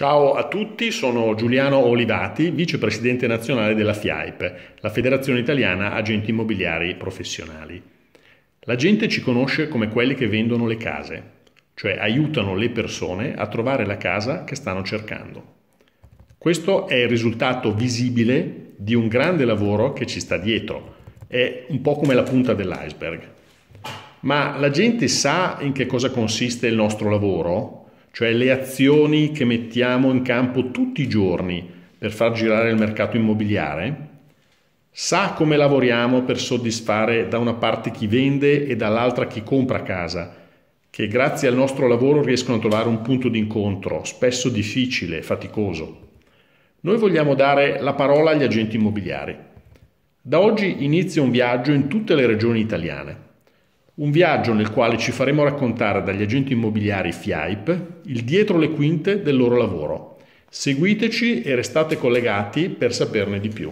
Ciao a tutti, sono Giuliano Olivati, vicepresidente nazionale della FIAIP, la Federazione Italiana Agenti Immobiliari Professionali. La gente ci conosce come quelli che vendono le case, cioè aiutano le persone a trovare la casa che stanno cercando. Questo è il risultato visibile di un grande lavoro che ci sta dietro, è un po' come la punta dell'iceberg. Ma la gente sa in che cosa consiste il nostro lavoro? cioè le azioni che mettiamo in campo tutti i giorni per far girare il mercato immobiliare, sa come lavoriamo per soddisfare da una parte chi vende e dall'altra chi compra casa, che grazie al nostro lavoro riescono a trovare un punto di incontro, spesso difficile e faticoso. Noi vogliamo dare la parola agli agenti immobiliari. Da oggi inizia un viaggio in tutte le regioni italiane. Un viaggio nel quale ci faremo raccontare dagli agenti immobiliari FIAIP il dietro le quinte del loro lavoro. Seguiteci e restate collegati per saperne di più.